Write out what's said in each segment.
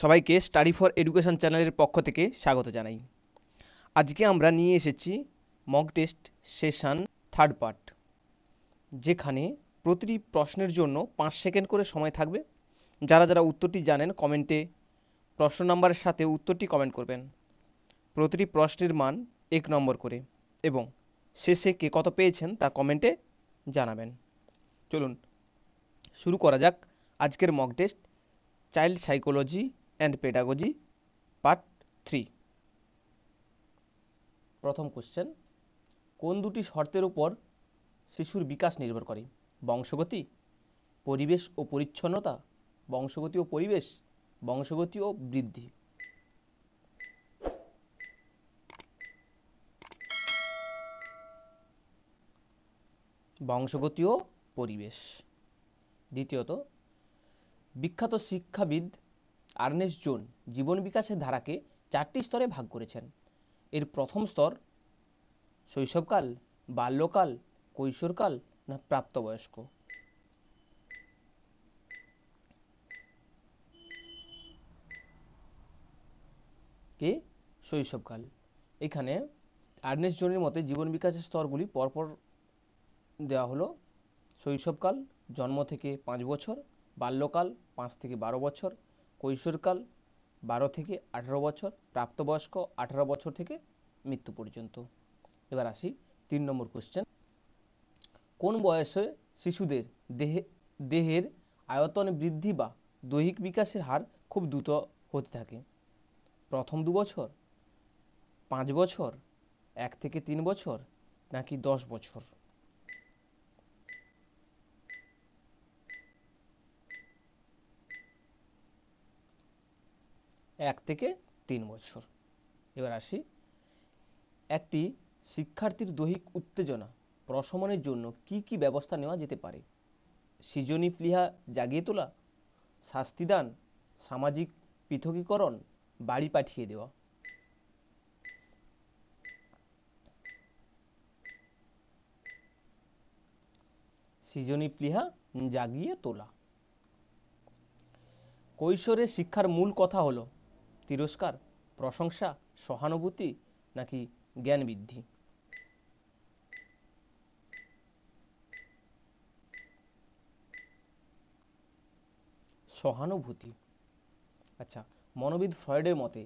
সবাইকে study for education চ্যানেলের পক্ষ থেকে স্বাগত জানাই আজকে আমরা নিয়ে এসেছি mock test session third part যেখানে প্রতিটি প্রশ্নের জন্য পাঁচ সেকেন্ড করে সময় থাকবে যারা যারা উত্তরটি জানেন কমেন্টে প্রশ্ন নম্বরের সাথে উত্তরটি কমেন্ট করবেন প্রতিটি প্রশ্নের মান এক নম্বর করে এবং শেষে কে কত পেয়েছেন তা কমেন্টে জানাবেন চলুন শুরু করা যাক আজকের mock test child psychology and pedagogy part three প্রথম কোশ্চেন কোন দুটি শর্তের উপর শিশুর বিকাশ নির্ভর করে বংশগতি পরিবেশ ও পরিচ্ছন্নতা বংশগতি ও পরিবেশ বংশগতি ও বৃদ্ধি বংশগতি ও পরিবেশ দ্বিতীয়ত বিখ্যাত শিক্ষাবিদ আর্নেস্ট জোন জীবন বিকাশের ধারাকে চারটি স্তরে ভাগ করেছেন এর প্রথম স্তর শৈশবকাল বাল্যকাল কৈশোরকাল না প্রাপ্তবয়স্ক কে শৈশবকাল এখানে আর্নেস্ট জোনের মতে জীবন বিকাশের স্তরগুলি পরপর দেওয়া হলো শৈশবকাল জন্ম থেকে পাঁচ বছর বাল্যকাল পাঁচ থেকে বারো বছর কৈশোরকাল বারো থেকে আঠারো বছর প্রাপ্তবয়স্ক আঠারো বছর থেকে মৃত্যু পর্যন্ত এবার আসি তিন নম্বর কোশ্চেন কোন বয়সে শিশুদের দেহে দেহের আয়তন বৃদ্ধি বা দৈহিক বিকাশের হার খুব দ্রুত হতে থাকে প্রথম দু বছর পাঁচ বছর এক থেকে তিন বছর নাকি দশ বছর এক থেকে তিন বছর এবার আসি একটি শিক্ষার্থীর দৈহিক উত্তেজনা প্রশমনের জন্য কি কি ব্যবস্থা নেওয়া যেতে পারে সৃজনী প্লিহা জাগিয়ে তোলা শাস্তিদান সামাজিক পৃথকীকরণ বাড়ি পাঠিয়ে দেওয়া সৃজনী প্লিহা জাগিয়ে তোলা কৈশোরে শিক্ষার মূল কথা হলো তিরস্কার প্রশংসা সহানুভূতি নাকি জ্ঞান বৃদ্ধি সহানুভূতি আচ্ছা মনোবিদ ফ্রয়েডের মতে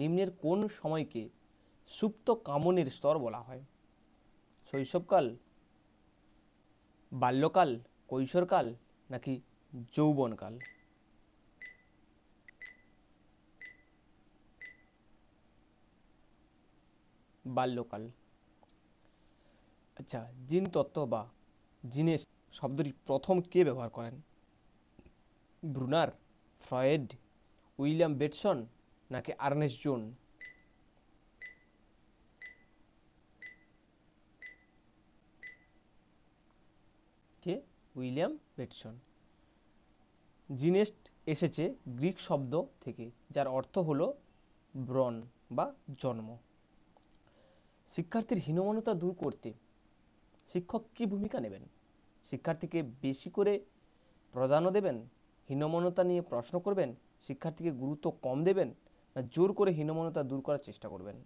নিম্নের কোন সময়কে সুপ্ত কামনের স্তর বলা হয় শৈশবকাল বাল্যকাল কৈশোরকাল নাকি যৌবনকাল বাল্যকাল আচ্ছা জিন তত্ত্ব বা জিনেস শব্দটি প্রথম কে ব্যবহার করেন ব্রুনার ফ্রয়েড উইলিয়াম বেটসন নাকি আর্নেস জোন কে উইলিয়াম বেটসন জিনেস্ট এসেছে গ্রিক শব্দ থেকে যার অর্থ হলো ব্রন বা জন্ম শিক্ষার্থীর হীনমানতা দূর করতে শিক্ষক কি ভূমিকা নেবেন শিক্ষার্থীকে বেশি করে প্রদান দেবেন হীনমনতা নিয়ে প্রশ্ন করবেন শিক্ষার্থীকে গুরুত্ব কম দেবেন না জোর করে হীনমনতা দূর করার চেষ্টা করবেন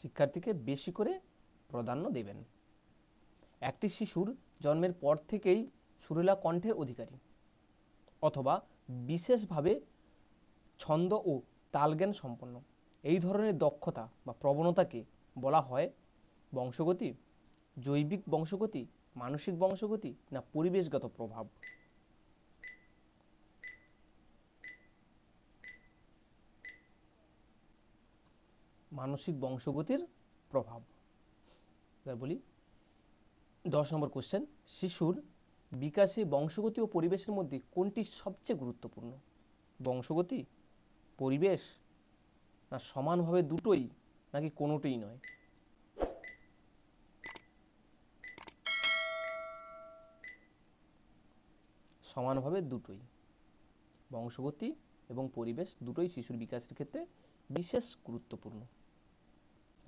শিক্ষার্থীকে বেশি করে প্রাধান্য দেবেন একটি শিশুর জন্মের পর থেকেই সুরেলা কণ্ঠের অধিকারী অথবা বিশেষভাবে ছন্দ ও তালজ্ঞান সম্পন্ন এই ধরনের দক্ষতা বা প্রবণতাকে বলা হয় বংশগতি জৈবিক বংশগতি মানসিক বংশগতি না পরিবেশগত প্রভাব মানসিক বংশগতির প্রভাব এবার বলি দশ নম্বর কোশ্চেন শিশুর বিকাশে বংশগতি ও পরিবেশের মধ্যে কোনটি সবচেয়ে গুরুত্বপূর্ণ বংশগতি পরিবেশ না সমানভাবে দুটোই নাকি কোনোটিই নয় সমানভাবে দুটোই বংশগতি এবং পরিবেশ দুটোই শিশুর বিকাশের ক্ষেত্রে বিশেষ গুরুত্বপূর্ণ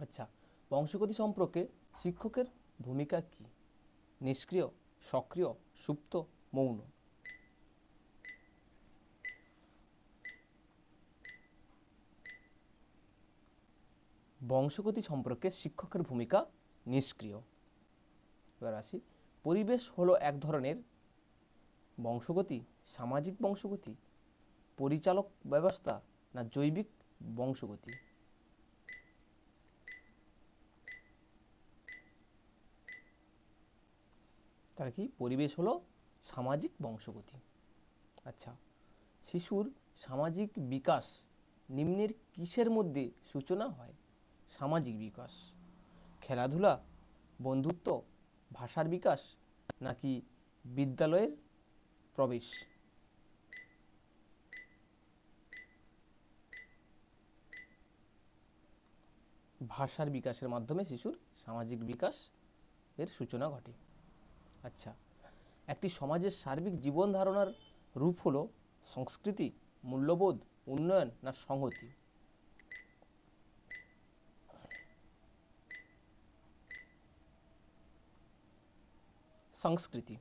আচ্ছা বংশগতি সম্পর্কে শিক্ষকের ভূমিকা কি নিষ্ক্রিয় সক্রিয় সুপ্ত মৌন বংশগতি সম্পর্কে শিক্ষকের ভূমিকা নিষ্ক্রিয় এবার আসি পরিবেশ হলো এক ধরনের বংশগতি সামাজিক বংশগতি পরিচালক ব্যবস্থা না জৈবিক বংশগতি তার কি পরিবেশ হলো সামাজিক বংশগতি আচ্ছা শিশুর সামাজিক বিকাশ নিম্নের কিসের মধ্যে সূচনা হয় সামাজিক বিকাশ খেলাধুলা বন্ধুত্ব ভাষার বিকাশ নাকি বিদ্যালয়ের প্রবেশ ভাষার বিকাশের মাধ্যমে শিশুর সামাজিক বিকাশ এর সূচনা ঘটে আচ্ছা একটি সমাজের সার্বিক জীবন ধারণার রূপ হলো সংস্কৃতি মূল্যবোধ উন্নয়ন না সংহতি সংস্কৃতি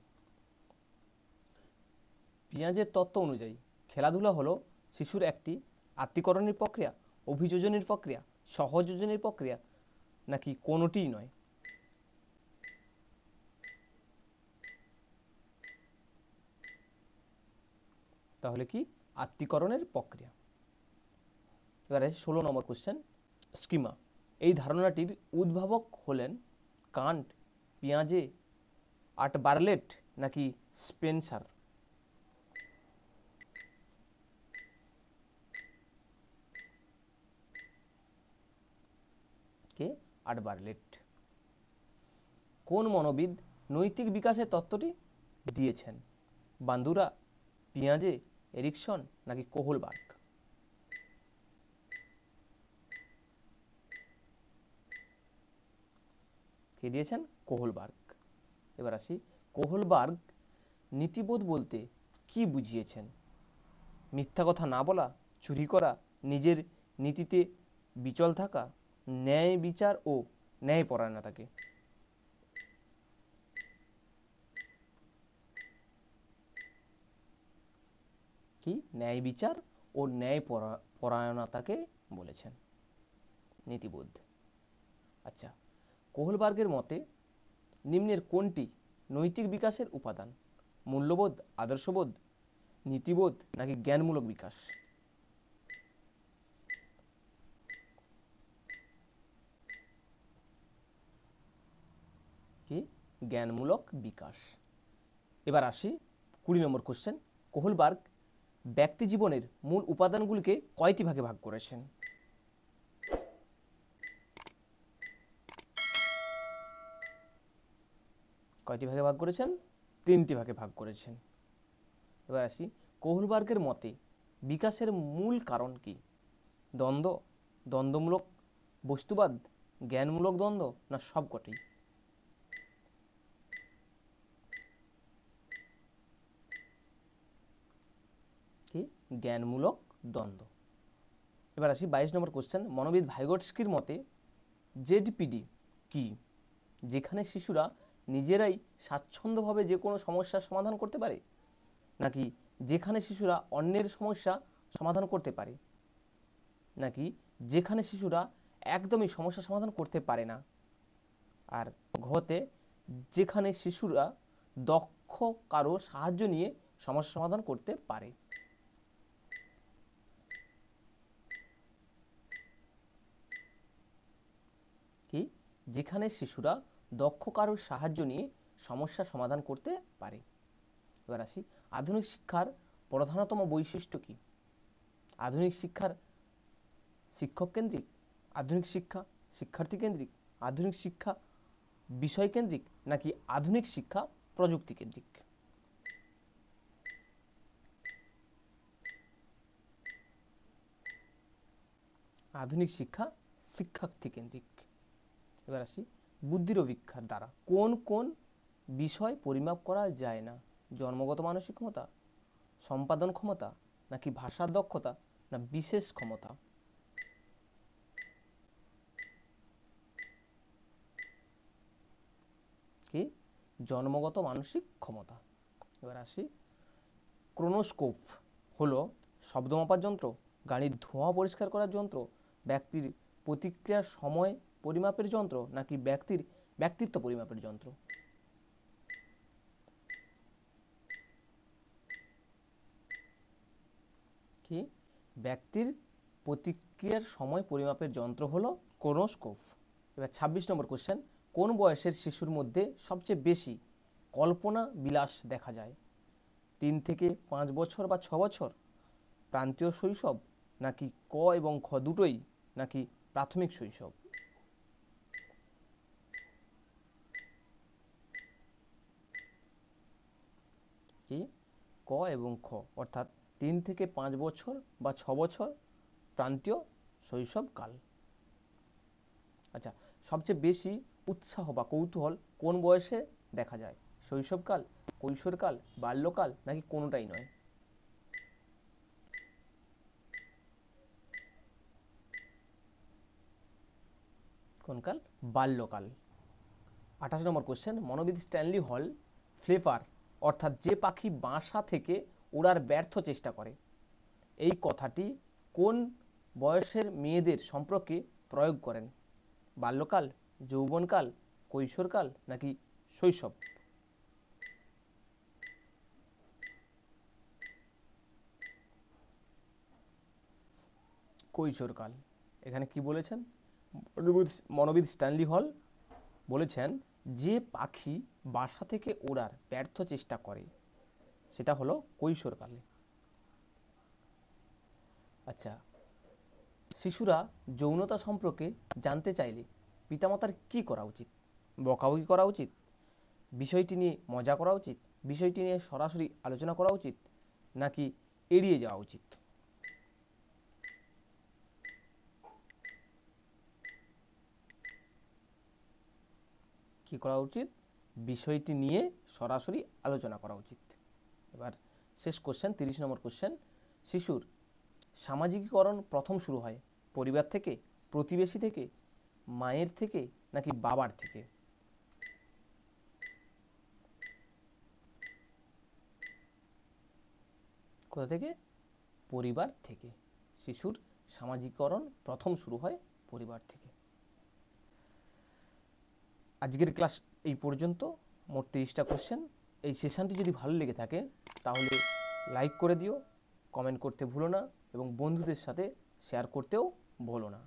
পিঁয়াজের তত্ত্ব অনুযায়ী খেলাধুলা হলো শিশুর একটি আত্মীকরণের প্রক্রিয়া অভিযোজনের প্রক্রিয়া সহযোজনের প্রক্রিয়া নাকি কোনোটিই নয় তাহলে কি আত্মীকরণের প্রক্রিয়া এবার আছে ষোলো নম্বর কোশ্চেন স্কিমা এই ধারণাটির উদ্ভাবক হলেন কান্ট পিঁয়াজে আট বার্লেট নাকি স্পেন্সার কে আট বার্লেট কোন মনোবিদ নৈতিক বিকাশের তত্ত্বটি দিয়েছেন বান্দুরা পিঁয়াজে এরিকশন নাকি কোহলবার্গ কে দিয়েছেন কোহলবার্গ এবার আসি কোহলবার্গ নীতিবোধ বলতে কি বুঝিয়েছেন মিথ্যা কথা না বলা চুরি করা নিজের নীতিতে বিচল থাকা ন্যায় বিচার ও ন্যায়পরায়ণতাকে কি ন্যায় বিচার ও ন্যায় পরায়ণতাকে বলেছেন নীতিবোধ আচ্ছা কোহলবার্গের মতে নিম্নের কোনটি নৈতিক বিকাশের উপাদান মূল্যবোধ আদর্শবোধ নীতিবোধ নাকি জ্ঞানমূলক বিকাশ কি জ্ঞানমূলক বিকাশ এবার আসি কুড়ি নম্বর কোশ্চেন কোহলবার্গ ব্যক্তি জীবনের মূল উপাদানগুলিকে কয়টি ভাগে ভাগ করেছেন কয়টি ভাগে ভাগ করেছেন তিনটি ভাগে ভাগ করেছেন এবার আসি কোহলবার্গের মতে বিকাশের মূল কারণ কি দ্বন্দ্ব দ্বন্দ্বমূলক বস্তুবাদ জ্ঞানমূলক দ্বন্দ্ব না সবকটি কি জ্ঞানমূলক দ্বন্দ্ব এবার আসি বাইশ নম্বর কোশ্চেন মনোবিদ ভাইগটস্কির মতে জেডপিডি কি যেখানে শিশুরা নিজেরাই স্বাচ্ছন্দ্যভাবে যে কোনো সমস্যার সমাধান করতে পারে নাকি যেখানে শিশুরা অন্যের সমস্যা সমাধান করতে পারে নাকি যেখানে শিশুরা একদমই সমস্যা সমাধান করতে পারে না আর ঘতে যেখানে শিশুরা দক্ষ কারো সাহায্য নিয়ে সমস্যা সমাধান করতে পারে যেখানে শিশুরা দক্ষ কারোর সাহায্য নিয়ে সমস্যা সমাধান করতে পারে এবার আসি আধুনিক শিক্ষার প্রধানতম বৈশিষ্ট্য কী আধুনিক শিক্ষার শিক্ষক কেন্দ্রিক আধুনিক শিক্ষা শিক্ষার্থী কেন্দ্রিক আধুনিক শিক্ষা বিষয় কেন্দ্রিক নাকি আধুনিক শিক্ষা প্রযুক্তি কেন্দ্রিক আধুনিক শিক্ষা শিক্ষার্থী কেন্দ্রিক এবার আসি বুদ্ধির অভিক্ষার দ্বারা কোন কোন বিষয় পরিমাপ করা যায় না জন্মগত মানসিক ক্ষমতা সম্পাদন ক্ষমতা নাকি ভাষার দক্ষতা না বিশেষ ক্ষমতা কি জন্মগত মানসিক ক্ষমতা এবার আসি ক্রোনোস্কোপ হলো শব্দ মাপার যন্ত্র গাড়ির ধোঁয়া পরিষ্কার করার যন্ত্র ব্যক্তির প্রতিক্রিয়ার সময় পরিমাপের যন্ত্র নাকি ব্যক্তির ব্যক্তিত্ব পরিমাপের যন্ত্র কি ব্যক্তির প্রতিক্রিয়ার সময় পরিমাপের যন্ত্র হলো ক্রোনোস্কোপ এবার ২৬ নম্বর কোশ্চেন কোন বয়সের শিশুর মধ্যে সবচেয়ে বেশি কল্পনা বিলাস দেখা যায় তিন থেকে পাঁচ বছর বা ছ বছর প্রান্তীয় শৈশব নাকি ক এবং খ দুটোই নাকি প্রাথমিক শৈশব ক এবং খ অর্থাৎ তিন থেকে পাঁচ বছর বা ছ বছর প্রান্তীয় শৈশবকাল আচ্ছা সবচেয়ে বেশি উৎসাহ বা কৌতূহল কোন বয়সে দেখা যায় শৈশবকাল কৈশোরকাল বাল্যকাল নাকি কোনোটাই নয় কোনকাল বাল্যকাল আঠাশ নম্বর কোশ্চেন মনোবিদ স্ট্যানলি হল ফ্লেফার অর্থাৎ যে পাখি বাসা থেকে ওড়ার ব্যর্থ চেষ্টা করে এই কথাটি কোন বয়সের মেয়েদের সম্পর্কে প্রয়োগ করেন বাল্যকাল যৌবনকাল কৈশোরকাল নাকি শৈশব কৈশোরকাল এখানে কি বলেছেন মনোবিদ স্ট্যানলি হল বলেছেন যে পাখি বাসা থেকে ওড়ার ব্যর্থ চেষ্টা করে সেটা হলো কৈশোরকালে আচ্ছা শিশুরা যৌনতা সম্পর্কে জানতে চাইলে পিতামাতার কি করা উচিত বকাবকি করা উচিত বিষয়টি নিয়ে মজা করা উচিত বিষয়টি নিয়ে সরাসরি আলোচনা করা উচিত নাকি এড়িয়ে যাওয়া উচিত কি করা উচিত বিষয়টি নিয়ে সরাসরি আলোচনা করা উচিত এবার শেষ কোশ্চেন তিরিশ নম্বর কোশ্চেন শিশুর সামাজিকীকরণ প্রথম শুরু হয় পরিবার থেকে প্রতিবেশী থেকে মায়ের থেকে নাকি বাবার থেকে কোথা থেকে পরিবার থেকে শিশুর সামাজিকীকরণ প্রথম শুরু হয় পরিবার থেকে আজকের ক্লাস এই পর্যন্ত মোট তিরিশটা কোশ্চেন এই সেশনটি যদি ভালো লেগে থাকে তাহলে লাইক করে দিও কমেন্ট করতে ভুলো না এবং বন্ধুদের সাথে শেয়ার করতেও ভুলো না